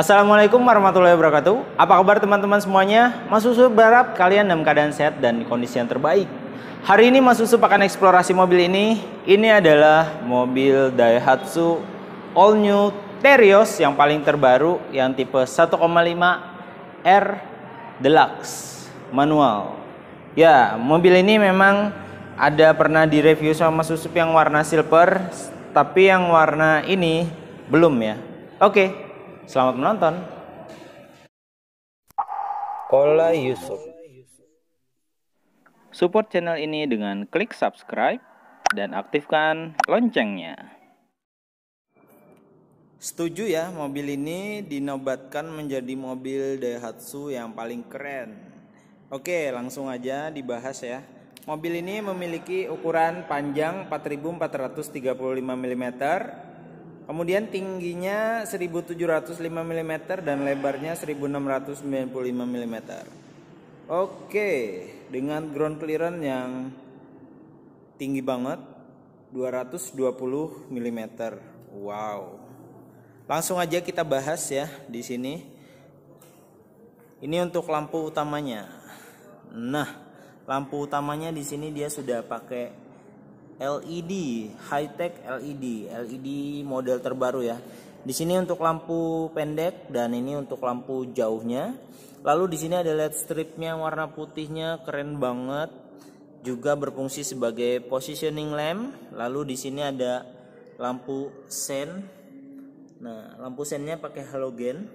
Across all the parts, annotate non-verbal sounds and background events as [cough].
Assalamualaikum warahmatullahi wabarakatuh. Apa kabar teman-teman semuanya? Mas Susu berharap kalian dalam keadaan sehat dan kondisi yang terbaik. Hari ini Mas Susu akan eksplorasi mobil ini. Ini adalah mobil Daihatsu All New Terios yang paling terbaru yang tipe 1,5 R Deluxe manual. Ya, mobil ini memang ada pernah direview sama Mas Susu yang warna silver, tapi yang warna ini belum ya. Oke, okay Selamat menonton. Kola Yusuf. Support channel ini dengan klik subscribe dan aktifkan loncengnya. Setuju ya, mobil ini dinobatkan menjadi mobil Daihatsu yang paling keren. Oke, langsung aja dibahas ya. Mobil ini memiliki ukuran panjang 4435 mm, Kemudian tingginya 1705 mm dan lebarnya 1695 mm. Oke, dengan ground clearance yang tinggi banget 220 mm. Wow. Langsung aja kita bahas ya di sini. Ini untuk lampu utamanya. Nah, lampu utamanya di sini dia sudah pakai LED, high tech LED, LED model terbaru ya. Di sini untuk lampu pendek dan ini untuk lampu jauhnya. Lalu di sini ada LED stripnya warna putihnya keren banget. Juga berfungsi sebagai positioning lamp. Lalu di sini ada lampu sen. Nah, lampu sennya pakai halogen.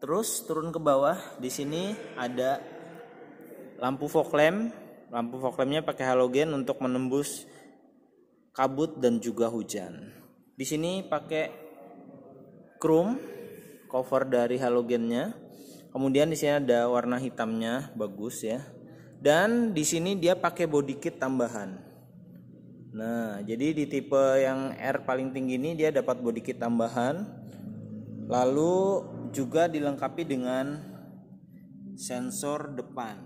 Terus turun ke bawah, di sini ada lampu fog lamp. Lampu fog lampnya pakai halogen untuk menembus kabut dan juga hujan. Di sini pakai chrome cover dari halogennya. Kemudian di sini ada warna hitamnya bagus ya. Dan di sini dia pakai body kit tambahan. Nah, jadi di tipe yang R paling tinggi ini dia dapat body kit tambahan. Lalu juga dilengkapi dengan sensor depan.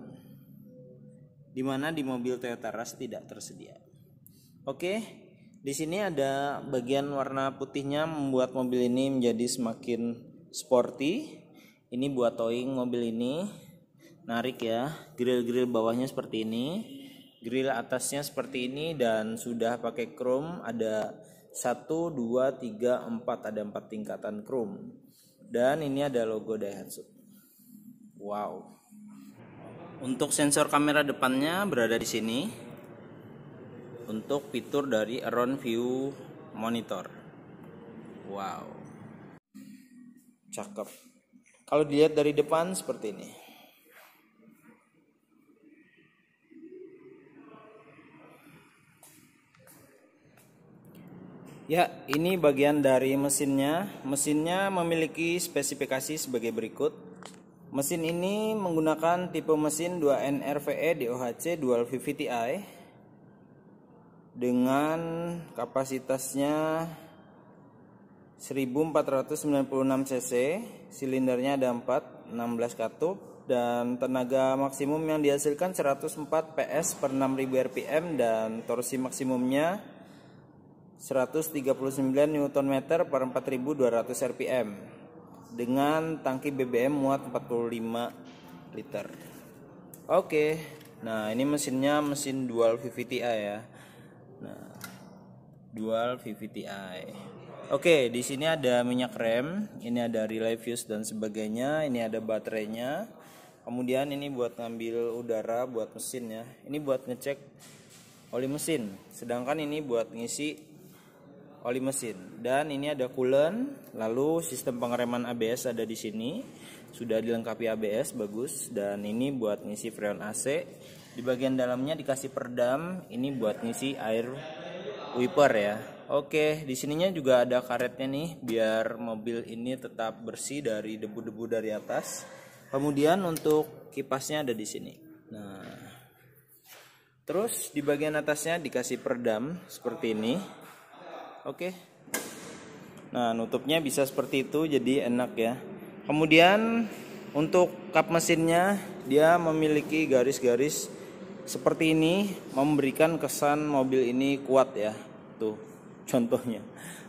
Di mana di mobil Toyota Rush tidak tersedia. Oke, di sini ada bagian warna putihnya membuat mobil ini menjadi semakin sporty. Ini buat towing mobil ini. Narik ya, grill-grill bawahnya seperti ini. Grill atasnya seperti ini dan sudah pakai chrome ada 1, 2, 3, 4 ada 4 tingkatan chrome. Dan ini ada logo Daihatsu. Wow. Untuk sensor kamera depannya berada di sini untuk fitur dari Around View Monitor. Wow. Cakep. Kalau dilihat dari depan seperti ini. Ya, ini bagian dari mesinnya. Mesinnya memiliki spesifikasi sebagai berikut. Mesin ini menggunakan tipe mesin 2NRVE DOHC Dual VVTi dengan kapasitasnya 1496 cc, silindernya ada 4, 16 katup dan tenaga maksimum yang dihasilkan 104 PS per 6000 rpm dan torsi maksimumnya 139 Nm per 4200 rpm dengan tangki BBM muat 45 liter. Oke. Nah, ini mesinnya mesin dual VVTi ya. Nah, dual VVTi. Oke, di sini ada minyak rem, ini ada relay fuse dan sebagainya, ini ada baterainya. Kemudian ini buat ngambil udara buat mesin ya. Ini buat ngecek oli mesin. Sedangkan ini buat ngisi oli mesin. Dan ini ada coolant, lalu sistem pengereman ABS ada di sini. Sudah dilengkapi ABS bagus dan ini buat ngisi freon AC. Di bagian dalamnya dikasih peredam ini buat ngisi air wiper ya. Oke, di sininya juga ada karetnya nih biar mobil ini tetap bersih dari debu-debu dari atas. Kemudian untuk kipasnya ada di sini. Nah, terus di bagian atasnya dikasih peredam seperti ini. Oke. Nah, nutupnya bisa seperti itu jadi enak ya. Kemudian untuk kap mesinnya dia memiliki garis-garis seperti ini memberikan kesan mobil ini kuat ya. Tuh contohnya.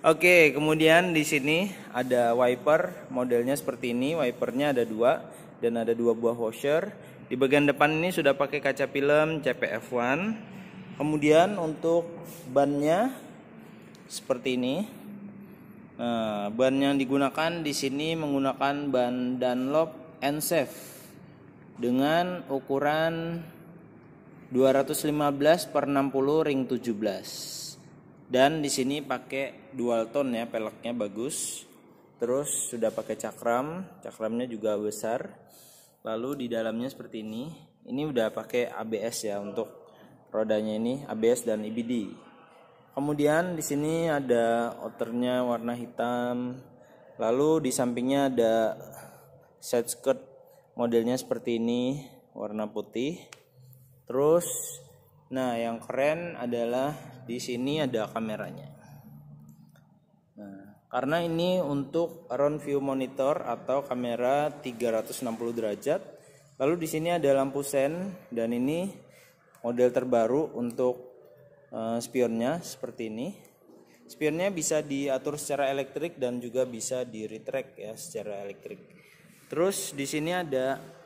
Oke, kemudian di sini ada wiper, modelnya seperti ini, wipernya ada dua dan ada dua buah washer. Di bagian depan ini sudah pakai kaca film CPF1. Kemudian untuk bannya seperti ini. Nah, ban yang digunakan di sini menggunakan ban Dunlop n dengan ukuran 215 per 60 ring 17 dan di sini pakai dual tone ya peleknya bagus terus sudah pakai cakram cakramnya juga besar lalu di dalamnya seperti ini ini udah pakai ABS ya untuk rodanya ini ABS dan IBD kemudian di sini ada outernya warna hitam lalu di sampingnya ada set skirt modelnya seperti ini warna putih terus nah yang keren adalah di sini ada kameranya nah, karena ini untuk round view monitor atau kamera 360 derajat lalu di sini ada lampu sen dan ini model terbaru untuk uh, spionnya seperti ini spionnya bisa diatur secara elektrik dan juga bisa di retract ya secara elektrik terus di sini ada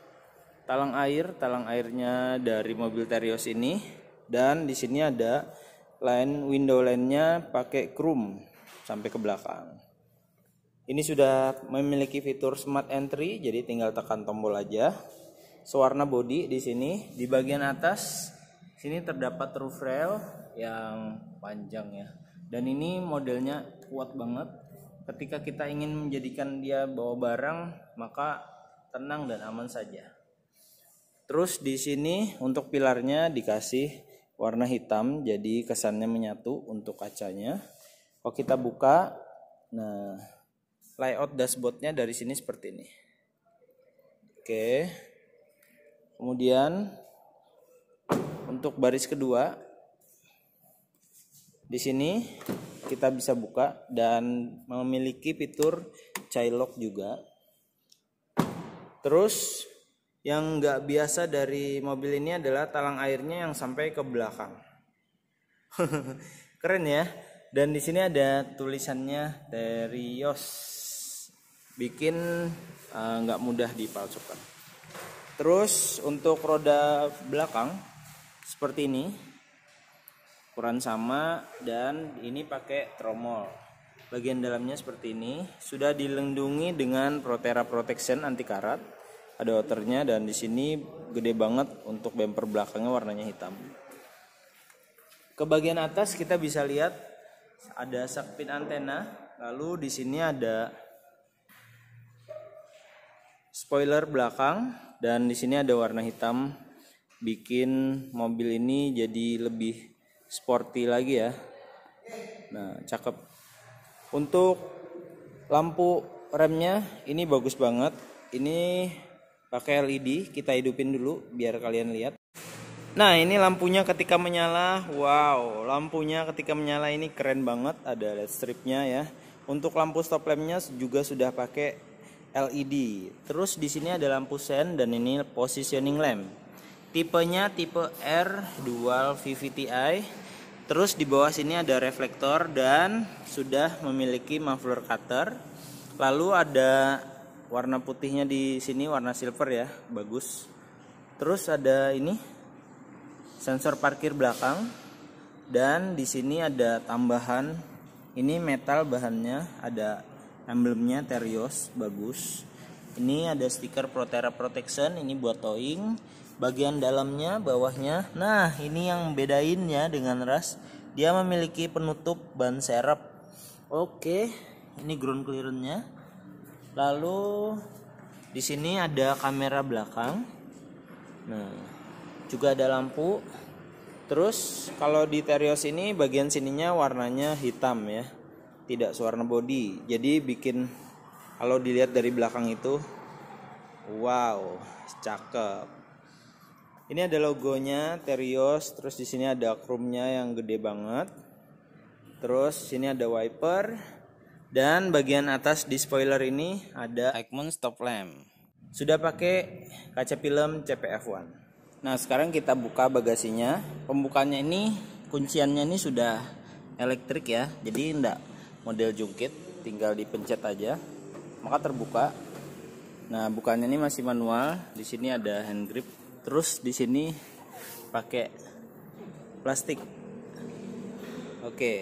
talang air talang airnya dari mobil Terios ini dan di sini ada line window line nya pakai chrome sampai ke belakang ini sudah memiliki fitur smart entry jadi tinggal tekan tombol aja sewarna body di sini di bagian atas sini terdapat roof rail yang panjang ya dan ini modelnya kuat banget ketika kita ingin menjadikan dia bawa barang maka tenang dan aman saja Terus di sini untuk pilarnya dikasih warna hitam jadi kesannya menyatu untuk kacanya. Kalau kita buka, nah layout dashboardnya dari sini seperti ini. Oke. Kemudian untuk baris kedua di sini kita bisa buka dan memiliki fitur child lock juga. Terus yang nggak biasa dari mobil ini adalah talang airnya yang sampai ke belakang. [laughs] Keren ya. Dan di sini ada tulisannya dari Yos. Bikin eh, nggak uh, mudah dipalsukan. Terus untuk roda belakang seperti ini ukuran sama dan ini pakai tromol bagian dalamnya seperti ini sudah dilindungi dengan protera protection anti karat ada waternya dan di sini gede banget untuk bumper belakangnya warnanya hitam ke bagian atas kita bisa lihat ada sakpin antena lalu di sini ada spoiler belakang dan di sini ada warna hitam bikin mobil ini jadi lebih sporty lagi ya nah cakep untuk lampu remnya ini bagus banget ini pakai LED kita hidupin dulu biar kalian lihat nah ini lampunya ketika menyala wow lampunya ketika menyala ini keren banget ada LED stripnya ya untuk lampu stop lampnya juga sudah pakai LED terus di sini ada lampu sen dan ini positioning lamp tipenya tipe R dual VVTi terus di bawah sini ada reflektor dan sudah memiliki muffler cutter lalu ada warna putihnya di sini warna silver ya bagus terus ada ini sensor parkir belakang dan di sini ada tambahan ini metal bahannya ada emblemnya Terios bagus ini ada stiker Protera Protection ini buat towing bagian dalamnya bawahnya nah ini yang bedain ya dengan ras dia memiliki penutup ban serep oke ini ground clearance nya Lalu di sini ada kamera belakang. Nah, juga ada lampu. Terus kalau di Terios ini bagian sininya warnanya hitam ya. Tidak sewarna body. Jadi bikin kalau dilihat dari belakang itu wow, cakep. Ini ada logonya Terios, terus di sini ada chrome-nya yang gede banget. Terus sini ada wiper, dan bagian atas di spoiler ini ada Eichmann stop lamp. Sudah pakai kaca film CPF1. Nah, sekarang kita buka bagasinya. Pembukanya ini kunciannya ini sudah elektrik ya. Jadi tidak model jungkit, tinggal dipencet aja. Maka terbuka. Nah, bukannya ini masih manual. Di sini ada hand grip. Terus di sini pakai plastik. Oke. Okay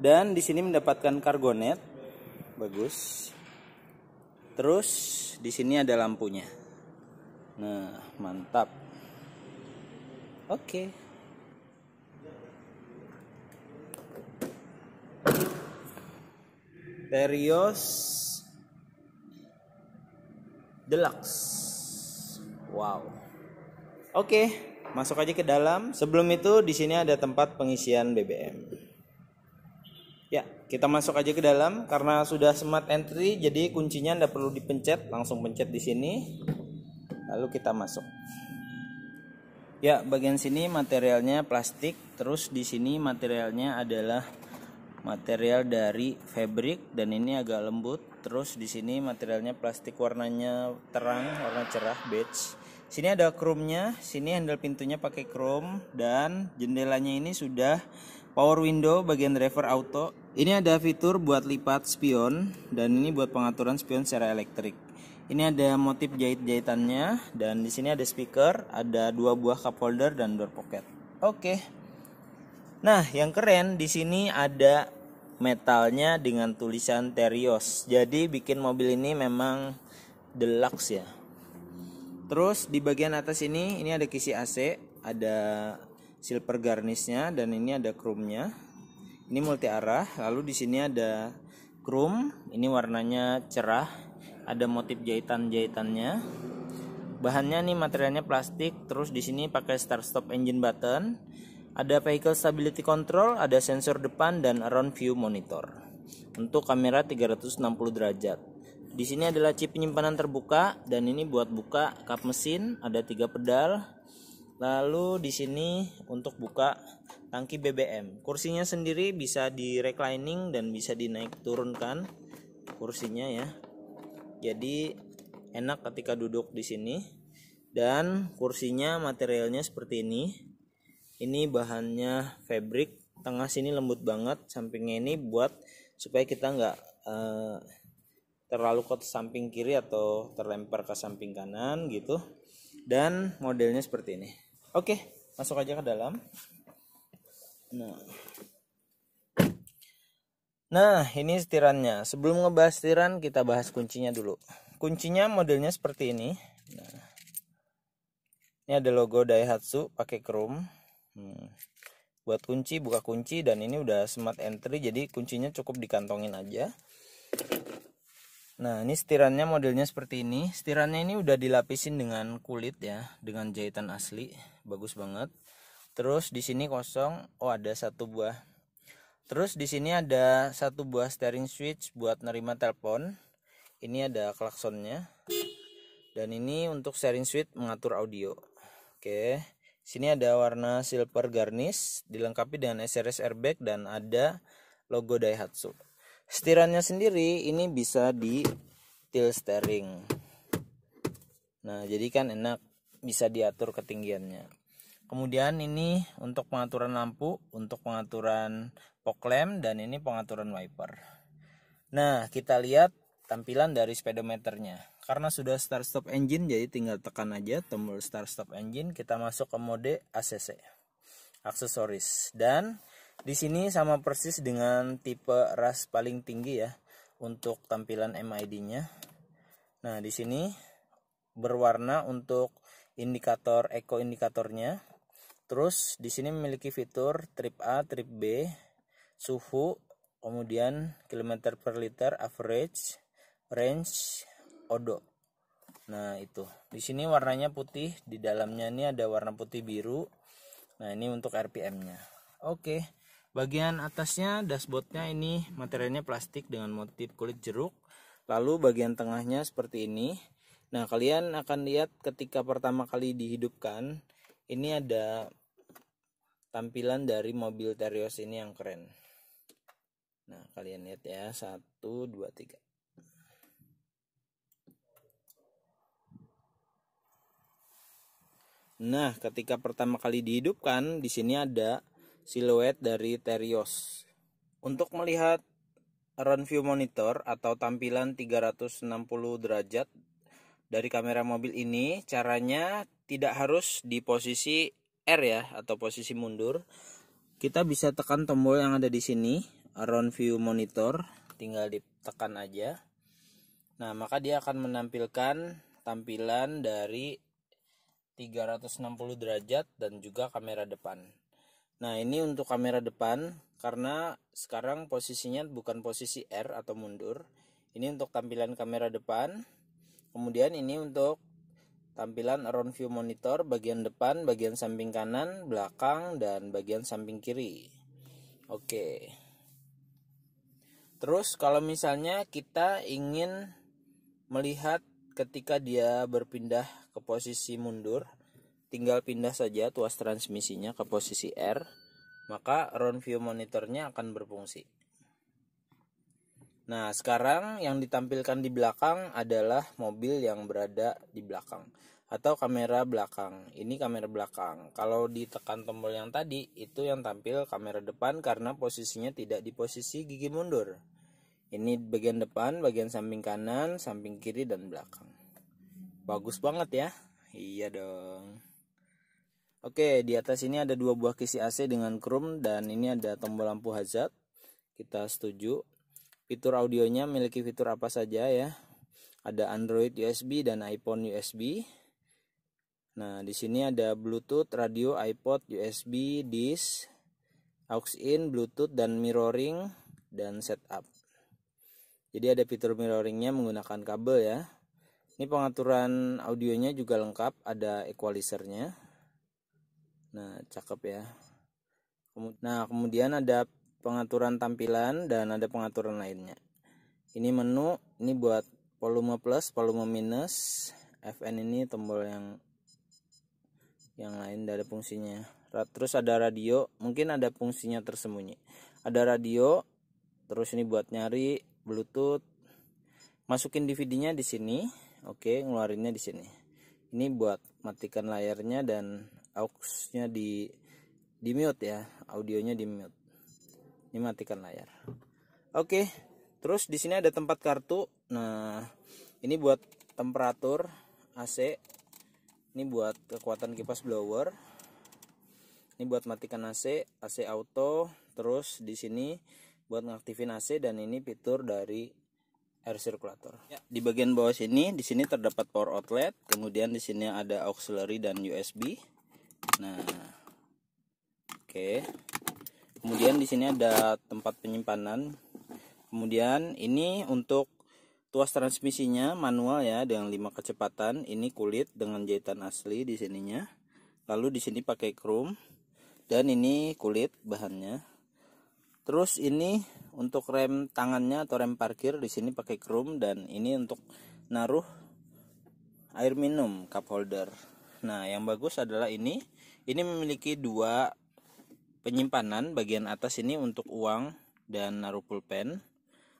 dan di sini mendapatkan kargonet bagus terus di sini ada lampunya nah mantap oke okay. Terios Deluxe wow oke masuk aja ke dalam sebelum itu di sini ada tempat pengisian BBM Ya, kita masuk aja ke dalam karena sudah smart entry jadi kuncinya Anda perlu dipencet, langsung pencet di sini. Lalu kita masuk. Ya, bagian sini materialnya plastik, terus di sini materialnya adalah material dari fabric dan ini agak lembut. Terus di sini materialnya plastik warnanya terang, warna cerah beige. Sini ada chrome-nya, sini handle pintunya pakai chrome dan jendelanya ini sudah power window bagian driver auto ini ada fitur buat lipat spion dan ini buat pengaturan spion secara elektrik. Ini ada motif jahit-jahitannya dan di sini ada speaker, ada dua buah cup holder dan door pocket. Oke. Nah, yang keren di sini ada metalnya dengan tulisan Terios. Jadi bikin mobil ini memang deluxe ya. Terus di bagian atas ini ini ada kisi AC, ada silver garnishnya dan ini ada chrome-nya ini multi arah, lalu di sini ada chrome, ini warnanya cerah, ada motif jahitan-jahitannya. Bahannya nih materialnya plastik, terus di sini pakai start stop engine button. Ada vehicle stability control, ada sensor depan dan around view monitor. Untuk kamera 360 derajat. Di sini adalah chip penyimpanan terbuka dan ini buat buka kap mesin, ada tiga pedal. Lalu di sini untuk buka tangki BBM. Kursinya sendiri bisa di reclining dan bisa dinaik turunkan kursinya ya. Jadi enak ketika duduk di sini. Dan kursinya materialnya seperti ini. Ini bahannya fabric, tengah sini lembut banget, sampingnya ini buat supaya kita nggak eh, terlalu ke samping kiri atau terlempar ke samping kanan gitu. Dan modelnya seperti ini. Oke, masuk aja ke dalam. Nah. Nah, ini setirannya. Sebelum ngebahas setiran, kita bahas kuncinya dulu. Kuncinya modelnya seperti ini. Nah. Ini ada logo Daihatsu pakai chrome. Hmm. Buat kunci, buka kunci dan ini udah smart entry jadi kuncinya cukup dikantongin aja. Nah, ini setirannya modelnya seperti ini. Setirannya ini udah dilapisin dengan kulit ya, dengan jahitan asli. Bagus banget. Terus di sini kosong, oh ada satu buah. Terus di sini ada satu buah steering switch buat nerima telepon. Ini ada klaksonnya. Dan ini untuk steering switch mengatur audio. Oke. Sini ada warna silver garnish dilengkapi dengan SRS airbag dan ada logo Daihatsu. Setirannya sendiri ini bisa di tilt steering. Nah, jadi kan enak bisa diatur ketinggiannya. Kemudian ini untuk pengaturan lampu, untuk pengaturan fog lamp, dan ini pengaturan wiper. Nah, kita lihat tampilan dari speedometernya. Karena sudah start stop engine jadi tinggal tekan aja tombol start stop engine, kita masuk ke mode ACC. Aksesoris dan di sini sama persis dengan tipe ras paling tinggi ya untuk tampilan MID-nya. Nah, di sini berwarna untuk indikator eco indikatornya Terus di sini memiliki fitur trip A, trip B, suhu, kemudian kilometer per liter, average, range, odo. Nah, itu. Di sini warnanya putih, di dalamnya ini ada warna putih biru. Nah, ini untuk RPM-nya. Oke. Bagian atasnya dashboardnya ini materialnya plastik dengan motif kulit jeruk. Lalu bagian tengahnya seperti ini. Nah, kalian akan lihat ketika pertama kali dihidupkan, ini ada tampilan dari mobil Terios ini yang keren nah kalian lihat ya satu dua tiga Nah, ketika pertama kali dihidupkan, di sini ada siluet dari Terios. Untuk melihat run view monitor atau tampilan 360 derajat dari kamera mobil ini, caranya tidak harus di posisi R ya atau posisi mundur. Kita bisa tekan tombol yang ada di sini, round view monitor, tinggal ditekan aja. Nah, maka dia akan menampilkan tampilan dari 360 derajat dan juga kamera depan. Nah, ini untuk kamera depan karena sekarang posisinya bukan posisi R atau mundur. Ini untuk tampilan kamera depan. Kemudian ini untuk Tampilan around view monitor bagian depan, bagian samping kanan, belakang, dan bagian samping kiri. Oke. Terus kalau misalnya kita ingin melihat ketika dia berpindah ke posisi mundur, tinggal pindah saja tuas transmisinya ke posisi R, maka round view monitornya akan berfungsi. Nah, sekarang yang ditampilkan di belakang adalah mobil yang berada di belakang atau kamera belakang. Ini kamera belakang. Kalau ditekan tombol yang tadi, itu yang tampil kamera depan karena posisinya tidak di posisi gigi mundur. Ini bagian depan, bagian samping kanan, samping kiri dan belakang. Bagus banget ya. Iya dong. Oke, di atas ini ada dua buah kisi AC dengan chrome dan ini ada tombol lampu hazard. Kita setuju Fitur audionya memiliki fitur apa saja ya? Ada Android USB dan iPhone USB. Nah, di sini ada Bluetooth, radio, iPod, USB, disk, aux in, Bluetooth dan mirroring dan setup. Jadi ada fitur mirroringnya menggunakan kabel ya. Ini pengaturan audionya juga lengkap, ada equalizernya. Nah, cakep ya. Nah, kemudian ada pengaturan tampilan dan ada pengaturan lainnya ini menu ini buat volume plus volume minus FN ini tombol yang yang lain dari fungsinya terus ada radio mungkin ada fungsinya tersembunyi ada radio terus ini buat nyari bluetooth masukin DVD-nya di sini oke ngeluarinnya di sini ini buat matikan layarnya dan aux-nya di di mute ya audionya di mute dimatikan layar oke terus di sini ada tempat kartu nah ini buat temperatur AC ini buat kekuatan kipas blower ini buat matikan AC AC auto terus di sini buat ngaktifin AC dan ini fitur dari air circulator ya, di bagian bawah sini di sini terdapat power outlet kemudian di sini ada auxiliary dan USB nah oke okay kemudian di sini ada tempat penyimpanan kemudian ini untuk tuas transmisinya manual ya dengan 5 kecepatan ini kulit dengan jahitan asli di sininya lalu di sini pakai chrome dan ini kulit bahannya terus ini untuk rem tangannya atau rem parkir di sini pakai chrome dan ini untuk naruh air minum cup holder nah yang bagus adalah ini ini memiliki dua penyimpanan bagian atas ini untuk uang dan naruh pulpen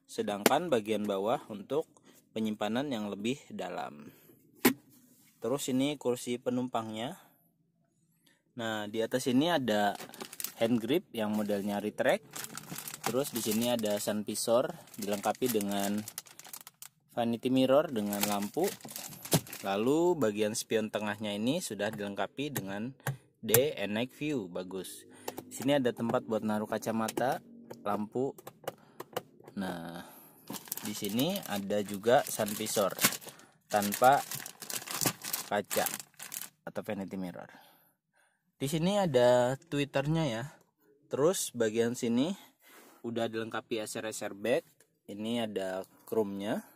sedangkan bagian bawah untuk penyimpanan yang lebih dalam terus ini kursi penumpangnya nah di atas ini ada hand grip yang modelnya retract terus di sini ada sun visor dilengkapi dengan vanity mirror dengan lampu lalu bagian spion tengahnya ini sudah dilengkapi dengan D and night view bagus sini ada tempat buat naruh kacamata, lampu. Nah, di sini ada juga sun visor tanpa kaca atau vanity mirror. Di sini ada twitternya ya. Terus bagian sini udah dilengkapi acer bag. Ini ada chrome-nya.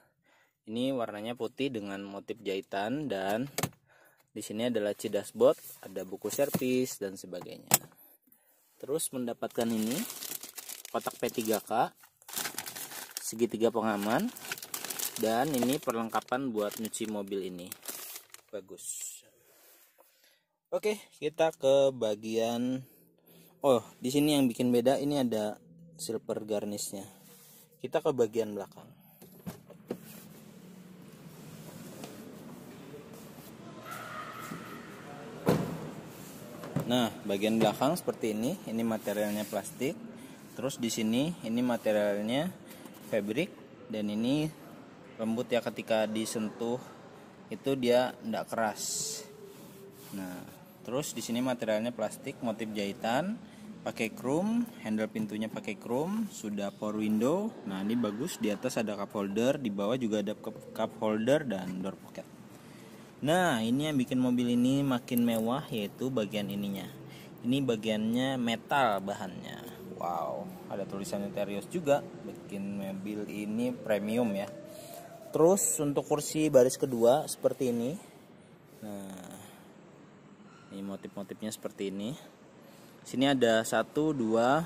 Ini warnanya putih dengan motif jahitan dan di sini adalah dashboard, ada buku servis dan sebagainya terus mendapatkan ini kotak P3K segitiga pengaman dan ini perlengkapan buat nyuci mobil ini bagus oke kita ke bagian oh di sini yang bikin beda ini ada silver garnishnya kita ke bagian belakang Nah, bagian belakang seperti ini, ini materialnya plastik. Terus di sini ini materialnya fabric dan ini lembut ya ketika disentuh itu dia tidak keras. Nah, terus di sini materialnya plastik, motif jahitan, pakai chrome, handle pintunya pakai chrome, sudah power window. Nah, ini bagus, di atas ada cup holder, di bawah juga ada cup holder dan door pocket. Nah, ini yang bikin mobil ini makin mewah yaitu bagian ininya. Ini bagiannya metal bahannya. Wow, ada tulisan interior juga. Bikin mobil ini premium ya. Terus untuk kursi baris kedua seperti ini. Nah, ini motif-motifnya seperti ini. Sini ada satu, dua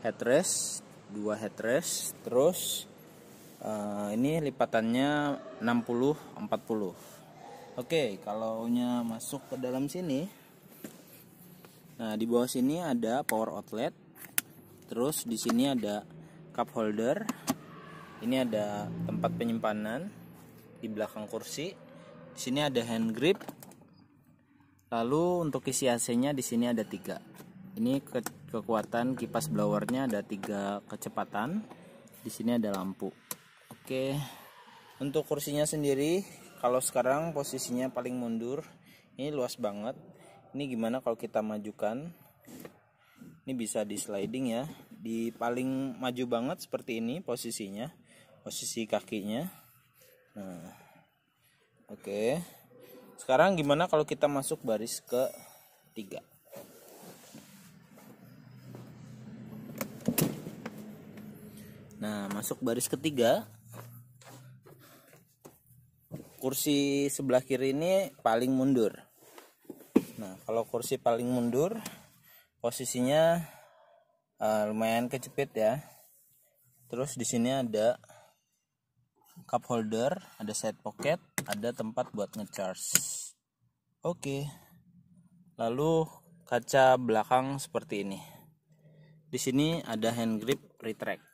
headrest, dua headrest. Terus uh, ini lipatannya 60 40. Oke, kalau nya masuk ke dalam sini. Nah, di bawah sini ada power outlet. Terus di sini ada cup holder. Ini ada tempat penyimpanan di belakang kursi. Di sini ada hand grip. Lalu untuk isi AC-nya di sini ada tiga. Ini ke kekuatan kipas blowernya ada tiga kecepatan. Di sini ada lampu. Oke, untuk kursinya sendiri kalau sekarang posisinya paling mundur ini luas banget ini gimana kalau kita majukan ini bisa di sliding ya di paling maju banget seperti ini posisinya posisi kakinya nah oke sekarang gimana kalau kita masuk baris ke tiga nah masuk baris ketiga kursi sebelah kiri ini paling mundur nah kalau kursi paling mundur posisinya uh, lumayan kejepit ya terus di sini ada cup holder ada side pocket ada tempat buat ngecharge oke okay. lalu kaca belakang seperti ini di sini ada hand grip retract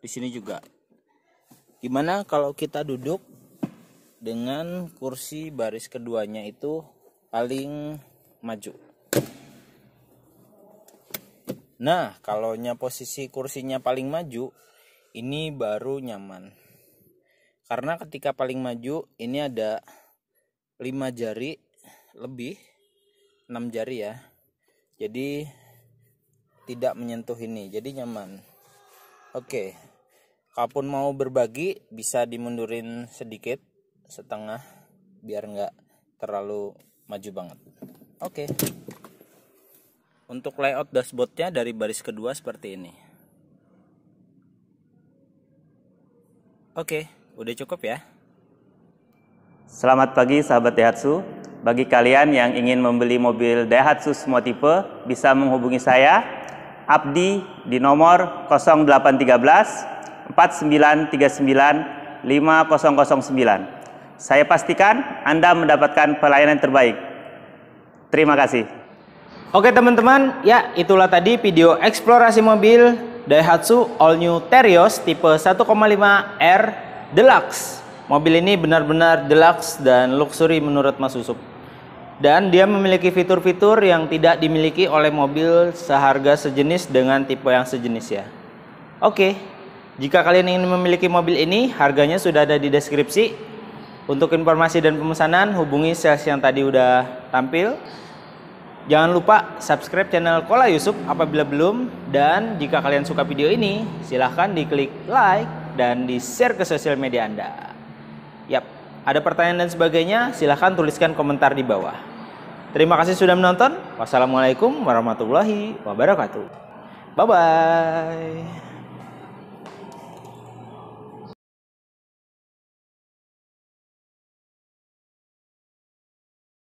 di sini juga gimana kalau kita duduk dengan kursi baris keduanya itu paling maju. Nah, kalau posisi kursinya paling maju, ini baru nyaman. Karena ketika paling maju, ini ada 5 jari lebih, 6 jari ya. Jadi tidak menyentuh ini, jadi nyaman. Oke. Kalaupun mau berbagi bisa dimundurin sedikit setengah biar nggak terlalu maju banget oke okay. untuk layout dashboardnya dari baris kedua seperti ini oke okay, udah cukup ya Selamat pagi sahabat Daihatsu. Bagi kalian yang ingin membeli mobil Daihatsu semua tipe, bisa menghubungi saya Abdi di nomor 0813 4939 5009. Saya pastikan Anda mendapatkan pelayanan terbaik. Terima kasih. Oke teman-teman, ya itulah tadi video eksplorasi mobil Daihatsu All New Terios tipe 1,5 R Deluxe. Mobil ini benar-benar deluxe dan luxury menurut Mas Usup. Dan dia memiliki fitur-fitur yang tidak dimiliki oleh mobil seharga sejenis dengan tipe yang sejenis ya. Oke, jika kalian ingin memiliki mobil ini, harganya sudah ada di deskripsi. Untuk informasi dan pemesanan hubungi sales yang tadi udah tampil. Jangan lupa subscribe channel Kola Yusuf apabila belum dan jika kalian suka video ini silahkan diklik like dan di share ke sosial media Anda. Yap, ada pertanyaan dan sebagainya silahkan tuliskan komentar di bawah. Terima kasih sudah menonton. Wassalamualaikum warahmatullahi wabarakatuh. Bye bye.